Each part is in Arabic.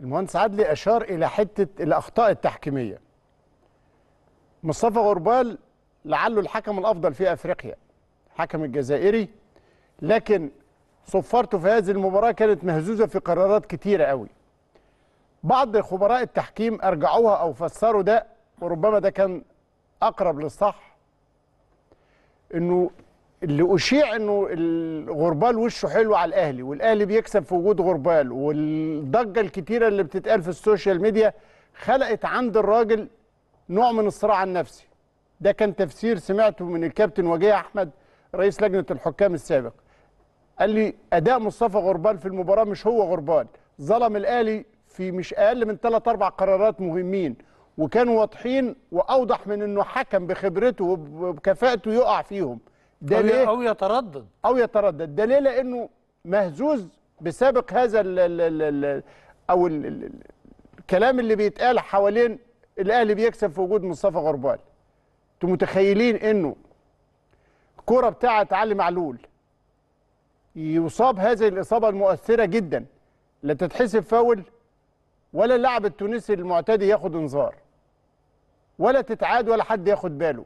المهندس عدلي اشار الى حته الاخطاء التحكيميه مصطفى غربال لعله الحكم الافضل في افريقيا الحكم الجزائري لكن صفارته في هذه المباراه كانت مهزوزه في قرارات كتيره قوي بعض خبراء التحكيم ارجعوها او فسروا ده وربما ده كان اقرب للصح انه اللي اشيع انه الغربال وشه حلو على الاهلي والاهلي بيكسب في وجود غربال والضجه الكتيره اللي بتتقال في السوشيال ميديا خلقت عند الراجل نوع من الصراع النفسي ده كان تفسير سمعته من الكابتن وجيه احمد رئيس لجنه الحكام السابق قال لي اداء مصطفى غربال في المباراه مش هو غربال ظلم الاهلي في مش اقل من 3 4 قرارات مهمين وكانوا واضحين واوضح من انه حكم بخبرته وبكفاءته يقع فيهم ده ليه او يتردد او يتردد ده ليه لانه مهزوز بسابق هذا ال ال ال الـ او ال ال الكلام اللي بيتقال حوالين الاهلي بيكسب في وجود مصطفى غربال انتوا متخيلين انه الكوره بتاعه علي معلول يصاب هذه الاصابه المؤثره جدا لا تتحسب فاول ولا اللاعب التونسي المعتدي ياخد انذار ولا تتعاد ولا حد ياخد باله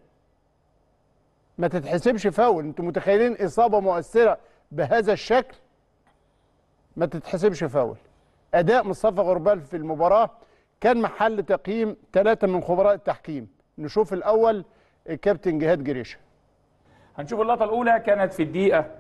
ما تتحسبش فاول انتوا متخيلين اصابه مؤثره بهذا الشكل ما تتحسبش فاول اداء مصطفى غربال في المباراه كان محل تقييم ثلاثه من خبراء التحكيم نشوف الاول الكابتن جهاد جريشه هنشوف اللقطه الاولى كانت في الدقيقه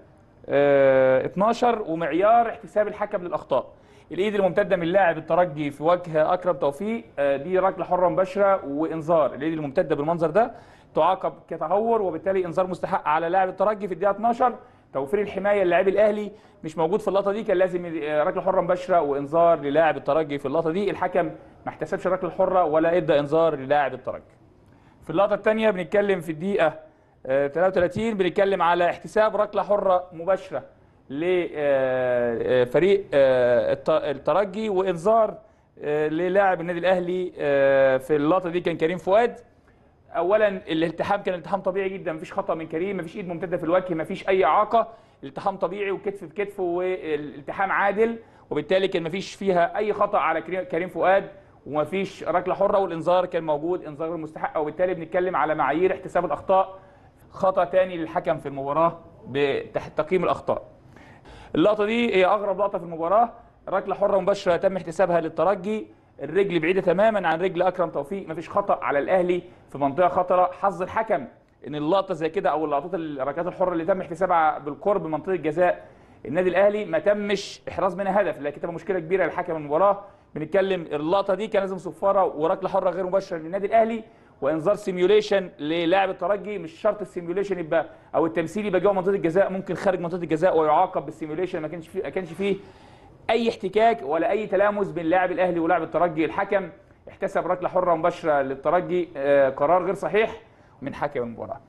آه، 12 ومعيار احتساب الحكم للاخطاء الايد الممتده من لاعب الترجي في وجه اكرم توفيق آه، دي ركله حره مباشره وانذار الايد الممتده بالمنظر ده تعاقب كتهور وبالتالي انذار مستحق على لاعب الترجي في الدقيقه 12 توفير الحمايه للاعب الاهلي مش موجود في اللقطه دي كان لازم ركله آه، حره مباشره وانذار للاعب الترجي في اللقطه دي الحكم ما احتسبش الركله الحره ولا ادى انذار للاعب الترجي في اللقطه الثانيه بنتكلم في الدقيقه 33 آه، بنتكلم على احتساب ركله حره مباشره لفريق آه، آه، آه، الترجي وانذار للاعب النادي الاهلي في اللقطه دي كان كريم فؤاد اولا الالتحام كان التحام طبيعي جدا مفيش خطا من كريم مفيش ايد ممتده في الوجه مفيش اي اعاقه التحام طبيعي وكتف بكتف والالتحام عادل وبالتالي كان مفيش فيها اي خطا على كريم فؤاد ومفيش ركله حره والانذار كان موجود انذار مستحق وبالتالي بنتكلم على معايير احتساب الاخطاء خطا تاني للحكم في المباراه بتقييم الاخطاء اللقطه دي هي اغرب لقطه في المباراه ركله حره مباشره تم احتسابها للترجي الرجل بعيده تماما عن رجل اكرم توفيق مفيش خطا على الاهلي في منطقه خطره حظ الحكم ان اللقطه زي كده او اللقطات الركلات الحره اللي تم احتسابها بالقرب من منطقه جزاء النادي الاهلي ما تمش احراز منها هدف لكن تبقى مشكله كبيره لحكم المباراه بنتكلم اللقطه دي كان لازم صفاره وركله حره غير مباشره للنادي الاهلي وانذار سيميوليشن للاعب الترجي مش شرط السيميوليشن يبقى او التمثيل يبقى جوه منطقه الجزاء ممكن خارج منطقه الجزاء ويعاقب بالسيميوليشن ما كانش فيه ما كانش فيه اي احتكاك ولا اي تلامس بين لاعب الاهلي ولاعب الترجي الحكم احتسب ركله حره مباشره للترجي آه قرار غير صحيح من حكم المباراه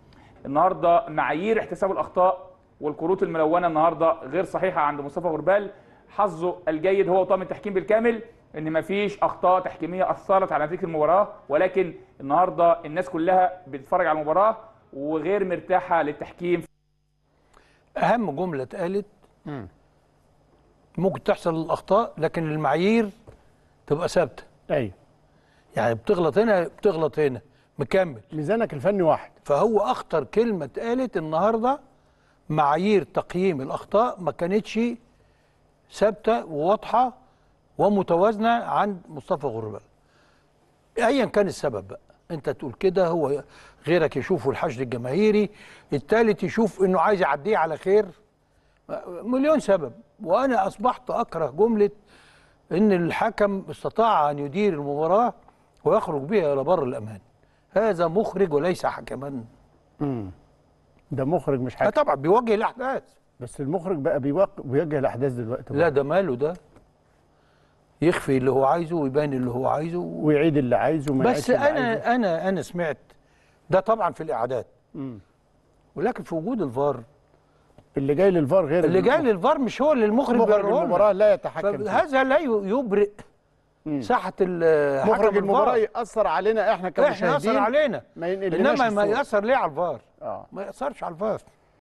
النهارده معايير احتساب الاخطاء والكروت الملونه النهارده غير صحيحه عند مصطفى غربال حظه الجيد هو طاقم التحكيم بالكامل ان مفيش اخطاء تحكيميه اثرت على نتيجه المباراه ولكن النهارده الناس كلها بتتفرج على المباراه وغير مرتاحه للتحكيم اهم جمله اتقالت ممكن تحصل الاخطاء لكن المعايير تبقى ثابته ايوه يعني بتغلط هنا بتغلط هنا مكمل ميزانك الفني واحد فهو اخطر كلمه اتقالت النهارده معايير تقييم الاخطاء ما كانتش ثابته وواضحه ومتوازنه عند مصطفى غربال ايا كان السبب بقى انت تقول كده هو غيرك يشوفه الحشد الجماهيري الثالث يشوف انه عايز يعديه على خير مليون سبب وانا اصبحت اكره جمله ان الحكم استطاع ان يدير المباراه ويخرج بها الى بر الامان هذا مخرج وليس حكما امم ده مخرج مش حكم طبعا بيوجه الاحداث بس المخرج بقى بيوجه الاحداث دلوقتي بقى. لا ده ماله ده يخفي اللي هو عايزه ويبان اللي هو عايزه ويعيد اللي عايزه وما بس اللي انا عايزه. انا انا سمعت ده طبعا في الاعداد مم. ولكن في وجود الفار اللي جاي للفار غير اللي جاي للفار مش هو اللي المخرج مخرج المباراه لا يتحكم هذا لا يبرئ مم. ساحه مخرج المباراه ياثر علينا احنا كمشاهدين احنا ياثر علينا ما انما ما ياثر ليه على الفار آه. ما ياثرش على الفار